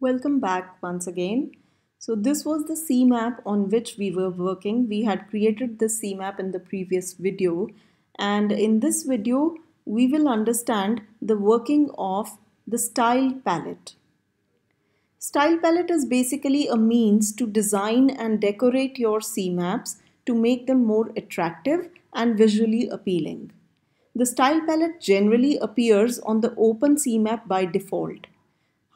Welcome back once again. So this was the C map on which we were working. We had created this C map in the previous video and in this video we will understand the working of the style palette. Style palette is basically a means to design and decorate your C maps to make them more attractive and visually appealing. The style palette generally appears on the open C map by default.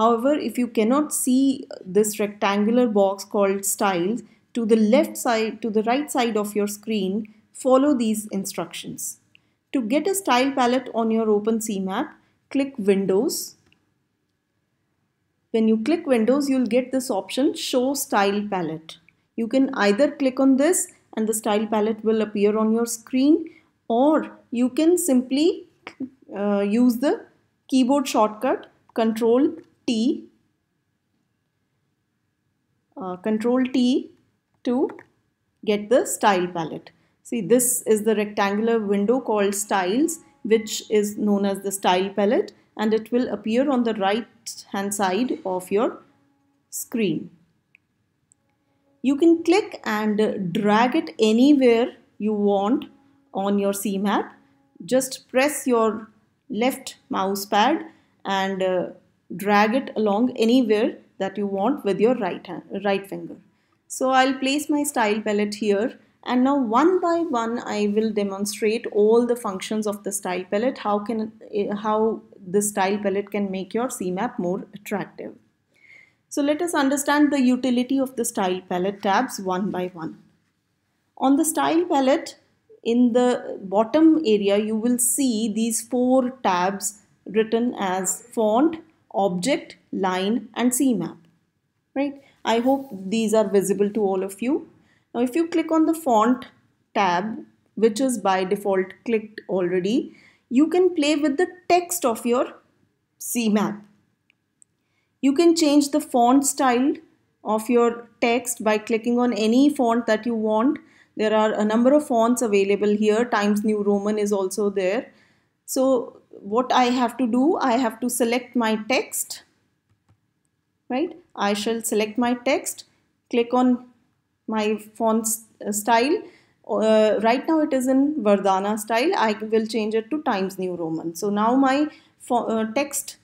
However, if you cannot see this rectangular box called styles to the left side, to the right side of your screen, follow these instructions. To get a style palette on your Open Map. click Windows. When you click Windows, you'll get this option Show Style Palette. You can either click on this and the style palette will appear on your screen or you can simply uh, use the keyboard shortcut Control uh, control T to get the style palette. See this is the rectangular window called styles which is known as the style palette and it will appear on the right hand side of your screen. You can click and drag it anywhere you want on your CMap. Just press your left mouse pad and uh, drag it along anywhere that you want with your right hand, right finger. So I'll place my style palette here and now one by one I will demonstrate all the functions of the style palette, how, can, eh, how the style palette can make your CMap more attractive. So let us understand the utility of the style palette tabs one by one. On the style palette, in the bottom area, you will see these four tabs written as font, object, line and CMap. Right. I hope these are visible to all of you. Now if you click on the font tab which is by default clicked already, you can play with the text of your CMap. You can change the font style of your text by clicking on any font that you want. There are a number of fonts available here. Times New Roman is also there. So what I have to do, I have to select my text, right? I shall select my text, click on my font uh, style. Uh, right now it is in Vardana style. I will change it to Times New Roman. So now my uh, text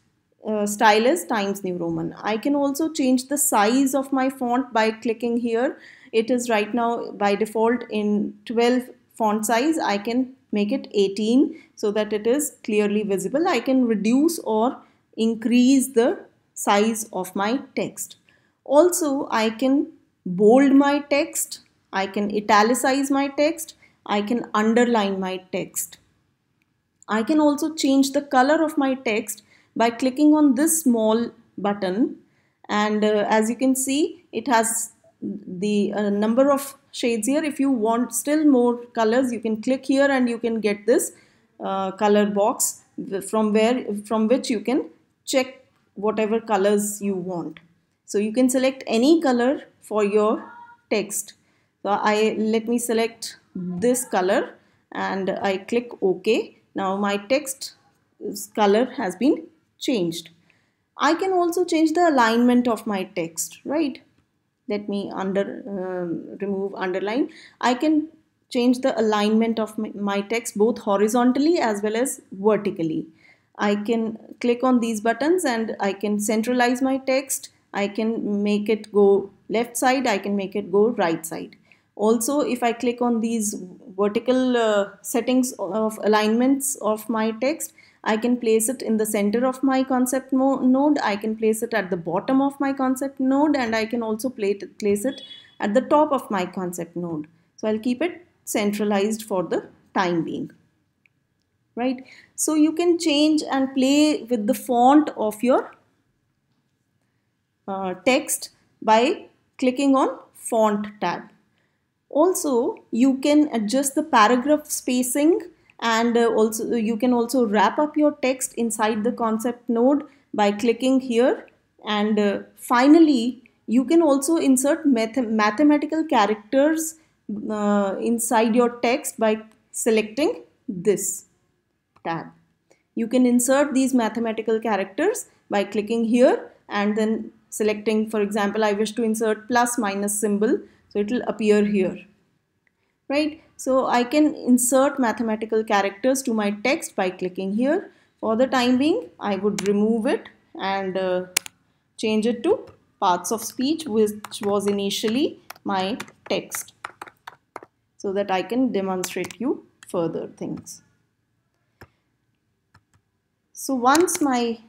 uh, style is Times New Roman. I can also change the size of my font by clicking here. It is right now by default in 12 font size. I can make it 18 so that it is clearly visible. I can reduce or increase the size of my text. Also, I can bold my text, I can italicize my text, I can underline my text. I can also change the color of my text by clicking on this small button and uh, as you can see it has the uh, number of shades here if you want still more colors you can click here and you can get this uh, color box from where from which you can check whatever colors you want so you can select any color for your text so I let me select this color and I click OK now my text color has been changed I can also change the alignment of my text right let me under uh, remove underline i can change the alignment of my, text both horizontally as well as vertically i can click on these buttons and i can centralize my text i can make it go left side i can make it go right side also if i click on these vertical uh, settings of alignments of my text I can place it in the center of my concept node. I can place it at the bottom of my concept node and I can also place it at the top of my concept node. So I'll keep it centralized for the time being. Right. So you can change and play with the font of your uh, text by clicking on font tab. Also, you can adjust the paragraph spacing and uh, also uh, you can also wrap up your text inside the concept node by clicking here and uh, finally you can also insert math mathematical characters uh, inside your text by selecting this tab you can insert these mathematical characters by clicking here and then selecting for example I wish to insert plus minus symbol so it will appear here right so I can insert mathematical characters to my text by clicking here. For the time being, I would remove it and uh, change it to parts of speech which was initially my text so that I can demonstrate you further things. So once my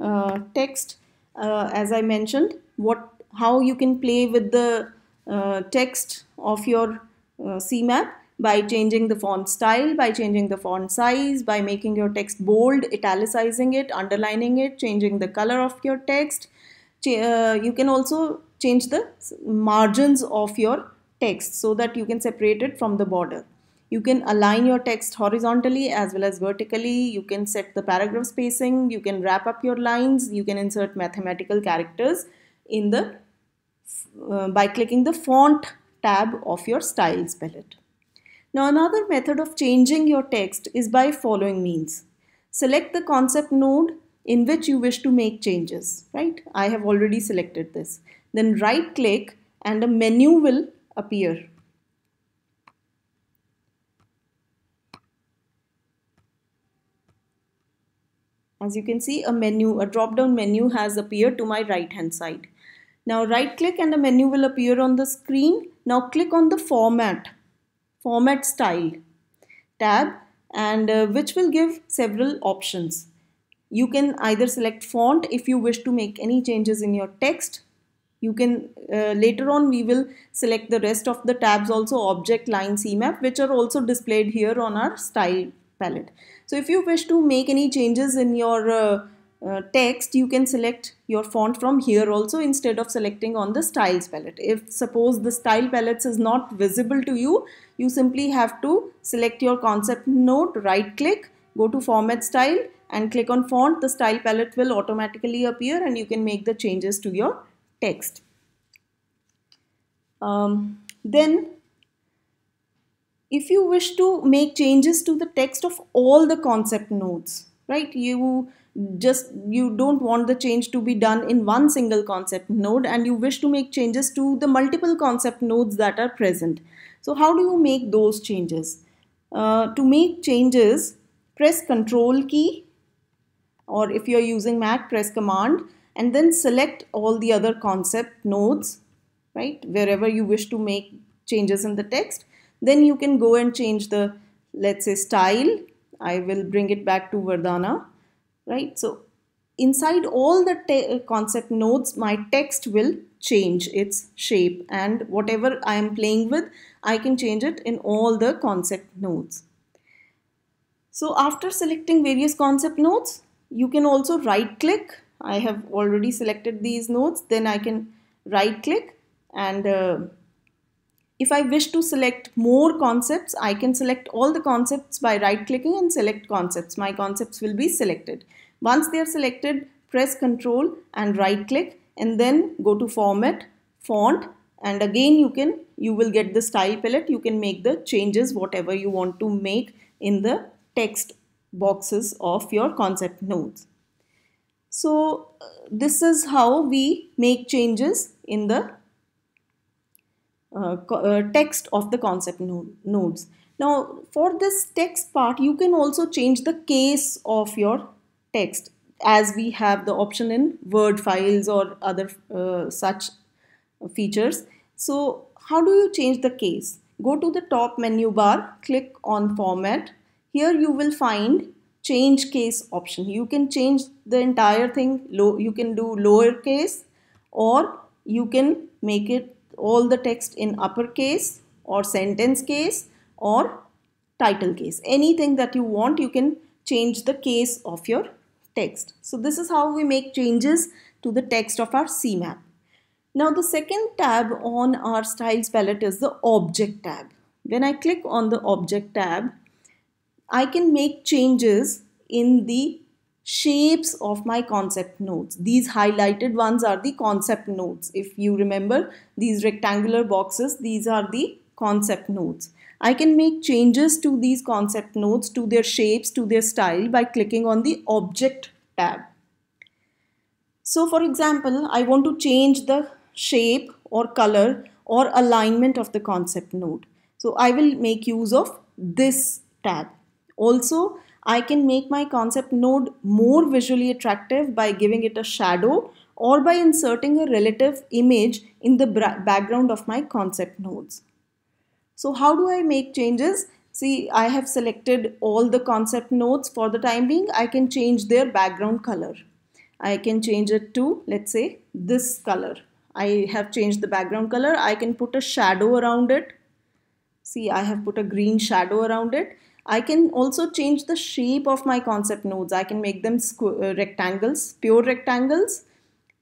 uh, text, uh, as I mentioned, what how you can play with the uh, text of your uh, CMAP by changing the font style, by changing the font size, by making your text bold, italicizing it, underlining it, changing the color of your text. Uh, you can also change the margins of your text so that you can separate it from the border. You can align your text horizontally as well as vertically. You can set the paragraph spacing. You can wrap up your lines. You can insert mathematical characters in the uh, by clicking the font tab of your styles palette. Now another method of changing your text is by following means. Select the concept node in which you wish to make changes, right? I have already selected this. Then right click and a menu will appear. As you can see, a menu, a drop-down menu has appeared to my right-hand side. Now right click and a menu will appear on the screen. Now click on the format format style tab and uh, which will give several options. You can either select font if you wish to make any changes in your text. You can uh, later on we will select the rest of the tabs also object line CMap which are also displayed here on our style palette. So if you wish to make any changes in your uh, uh, text you can select your font from here also instead of selecting on the styles palette if suppose the style palettes is not visible to you you simply have to select your concept note right click go to format style and click on font the style palette will automatically appear and you can make the changes to your text um, then if you wish to make changes to the text of all the concept nodes right you just you don't want the change to be done in one single concept node and you wish to make changes to the multiple concept nodes that are present. So how do you make those changes? Uh, to make changes, press control key or if you're using Mac, press command and then select all the other concept nodes, right? Wherever you wish to make changes in the text, then you can go and change the, let's say style. I will bring it back to Verdana right? So inside all the uh, concept nodes, my text will change its shape and whatever I am playing with, I can change it in all the concept nodes. So after selecting various concept nodes, you can also right click. I have already selected these nodes. Then I can right click and uh, if I wish to select more concepts, I can select all the concepts by right clicking and select concepts. My concepts will be selected. Once they are selected, press control and right click and then go to format, font and again you can, you will get the style palette. You can make the changes whatever you want to make in the text boxes of your concept nodes. So uh, this is how we make changes in the uh, uh, text of the concept nodes. Now for this text part you can also change the case of your text as we have the option in word files or other uh, such features. So how do you change the case? Go to the top menu bar, click on format. Here you will find change case option. You can change the entire thing. you can do lowercase or you can make it all the text in uppercase or sentence case or title case. Anything that you want, you can change the case of your text. So this is how we make changes to the text of our CMap. Now the second tab on our styles palette is the object tab. When I click on the object tab, I can make changes in the shapes of my concept nodes. These highlighted ones are the concept nodes. If you remember these rectangular boxes, these are the concept nodes. I can make changes to these concept nodes, to their shapes, to their style by clicking on the object tab. So for example, I want to change the shape or color or alignment of the concept node. So I will make use of this tab. Also, I can make my concept node more visually attractive by giving it a shadow or by inserting a relative image in the background of my concept nodes. So how do I make changes? See, I have selected all the concept nodes for the time being. I can change their background color. I can change it to, let's say, this color. I have changed the background color. I can put a shadow around it. See, I have put a green shadow around it. I can also change the shape of my concept nodes. I can make them uh, rectangles, pure rectangles,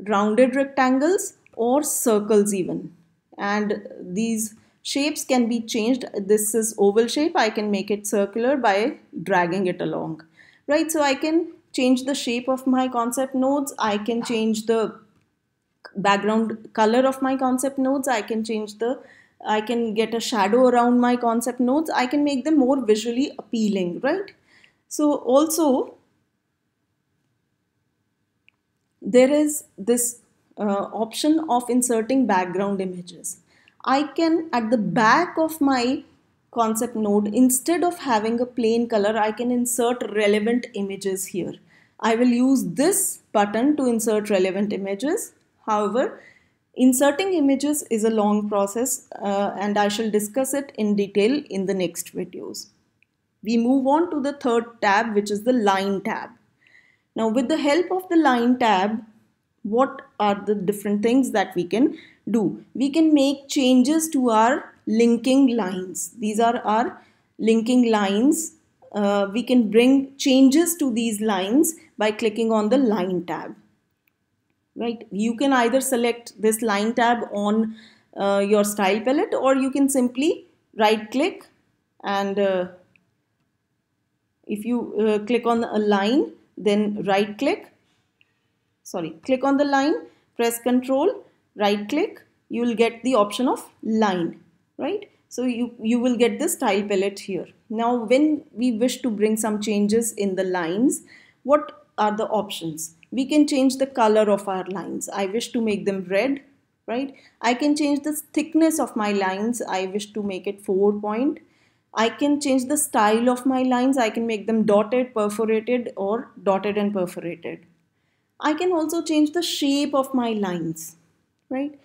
rounded rectangles or circles even. And these shapes can be changed. This is oval shape. I can make it circular by dragging it along, right? So I can change the shape of my concept nodes. I can change the background color of my concept nodes. I can change the I can get a shadow around my concept nodes. I can make them more visually appealing, right? So also, there is this uh, option of inserting background images. I can, at the back of my concept node, instead of having a plain color, I can insert relevant images here. I will use this button to insert relevant images. However, Inserting images is a long process uh, and I shall discuss it in detail in the next videos. We move on to the third tab which is the line tab. Now with the help of the line tab, what are the different things that we can do? We can make changes to our linking lines. These are our linking lines. Uh, we can bring changes to these lines by clicking on the line tab right you can either select this line tab on uh, your style palette or you can simply right click and uh, if you uh, click on a line then right click sorry click on the line press control right click you will get the option of line right so you you will get the style palette here now when we wish to bring some changes in the lines what are the options we can change the color of our lines. I wish to make them red, right? I can change the thickness of my lines. I wish to make it four point. I can change the style of my lines. I can make them dotted, perforated or dotted and perforated. I can also change the shape of my lines, right?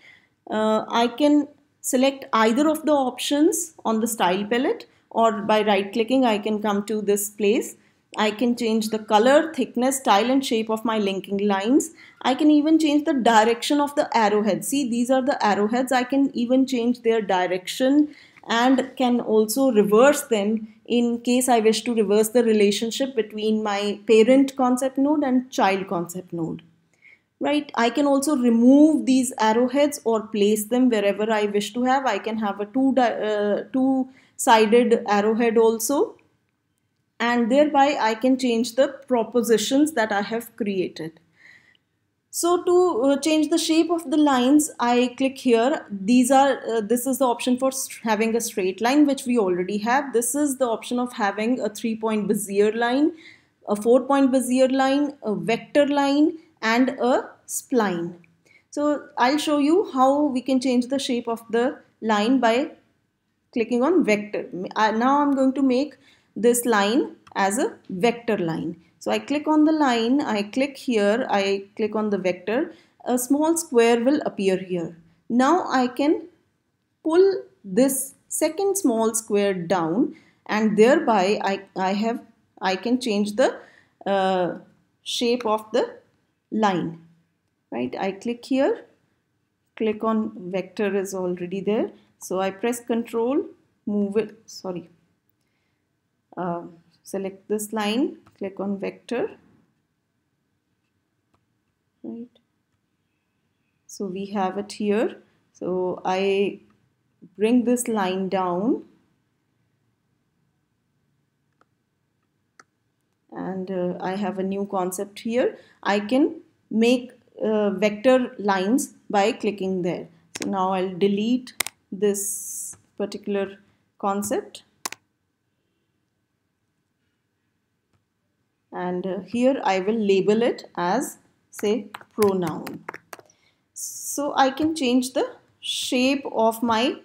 Uh, I can select either of the options on the style palette or by right clicking I can come to this place I can change the color, thickness, style and shape of my linking lines. I can even change the direction of the arrowhead. See, these are the arrowheads. I can even change their direction and can also reverse them in case I wish to reverse the relationship between my parent concept node and child concept node. Right, I can also remove these arrowheads or place them wherever I wish to have. I can have a two, uh, two sided arrowhead also and thereby I can change the propositions that I have created. So to uh, change the shape of the lines, I click here. These are uh, this is the option for having a straight line, which we already have. This is the option of having a three-point Bezier line, a four-point Bezier line, a vector line, and a spline. So I'll show you how we can change the shape of the line by clicking on vector. now I'm going to make this line as a vector line. So I click on the line, I click here, I click on the vector, a small square will appear here. Now I can pull this second small square down and thereby I, I, have, I can change the uh, shape of the line. Right, I click here, click on vector is already there. So I press control, move it, sorry, uh, select this line click on vector right so we have it here so I bring this line down and uh, I have a new concept here I can make uh, vector lines by clicking there so now I'll delete this particular concept and here I will label it as say pronoun so I can change the shape of my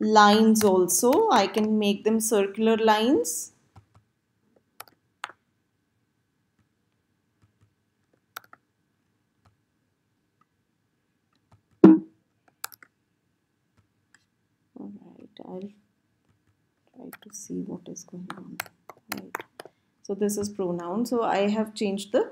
lines also I can make them circular lines All right, I'll try to see what is going on. So this is pronoun. So I have changed the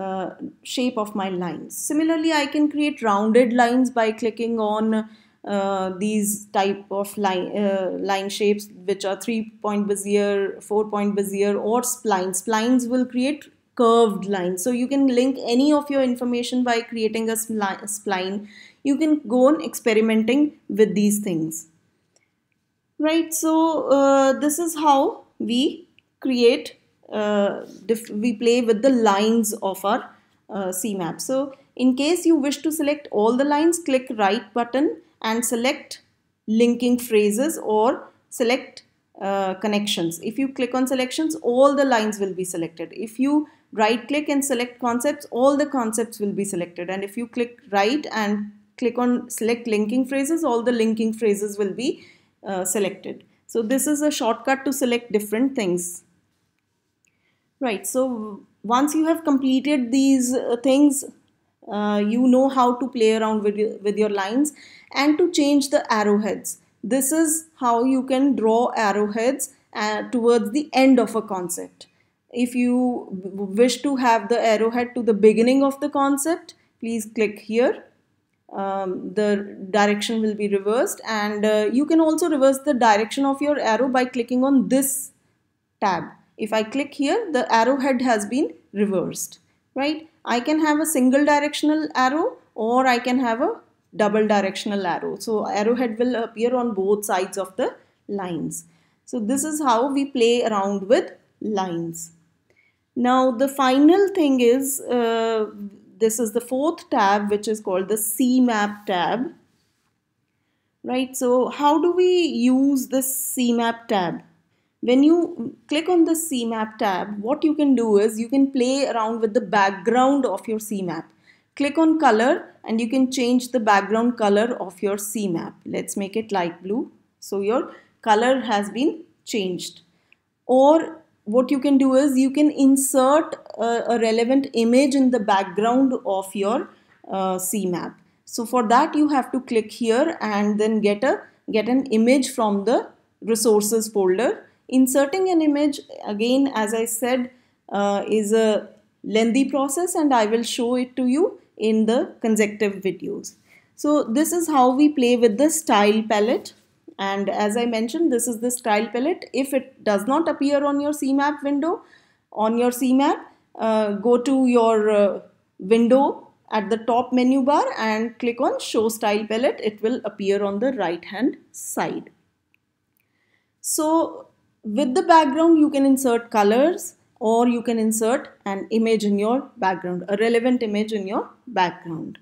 uh, shape of my lines. Similarly, I can create rounded lines by clicking on uh, these type of line, uh, line shapes which are three point bezier, four point bezier or splines. Splines will create curved lines. So you can link any of your information by creating a spline. You can go on experimenting with these things. Right, so uh, this is how we create uh, we play with the lines of our uh, CMap. So in case you wish to select all the lines, click right button and select linking phrases or select uh, connections. If you click on selections, all the lines will be selected. If you right click and select concepts, all the concepts will be selected. And if you click right and click on select linking phrases, all the linking phrases will be uh, selected. So this is a shortcut to select different things. Right, so once you have completed these uh, things, uh, you know how to play around with, with your lines and to change the arrowheads. This is how you can draw arrowheads uh, towards the end of a concept. If you wish to have the arrowhead to the beginning of the concept, please click here. Um, the direction will be reversed and uh, you can also reverse the direction of your arrow by clicking on this tab. If I click here, the arrowhead has been reversed, right? I can have a single directional arrow or I can have a double directional arrow. So arrowhead will appear on both sides of the lines. So this is how we play around with lines. Now the final thing is, uh, this is the fourth tab which is called the CMap tab. Right, so how do we use this CMap tab? when you click on the CMap tab, what you can do is you can play around with the background of your CMap. Click on color and you can change the background color of your CMap. Let's make it light blue. So your color has been changed. Or what you can do is you can insert a, a relevant image in the background of your uh, CMap. So for that you have to click here and then get a get an image from the resources folder Inserting an image again as I said uh, is a lengthy process and I will show it to you in the consecutive videos. So this is how we play with the style palette and as I mentioned this is the style palette. If it does not appear on your CMap window, on your CMap uh, go to your uh, window at the top menu bar and click on show style palette. It will appear on the right hand side. So with the background, you can insert colors or you can insert an image in your background, a relevant image in your background.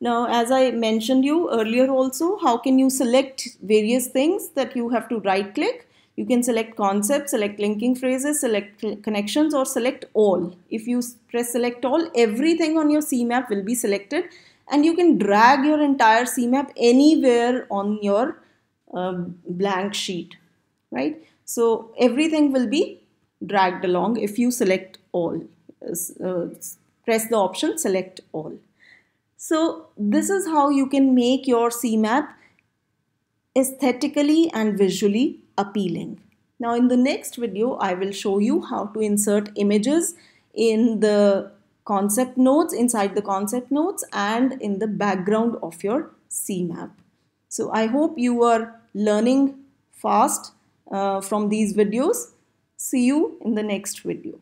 Now, as I mentioned you earlier also, how can you select various things that you have to right click? You can select concepts, select linking phrases, select connections or select all. If you press select all, everything on your CMap will be selected and you can drag your entire CMap anywhere on your uh, blank sheet right? So everything will be dragged along if you select all. Uh, press the option select all. So this is how you can make your CMap aesthetically and visually appealing. Now in the next video, I will show you how to insert images in the concept nodes, inside the concept nodes and in the background of your CMap. So I hope you are learning fast uh, from these videos. See you in the next video.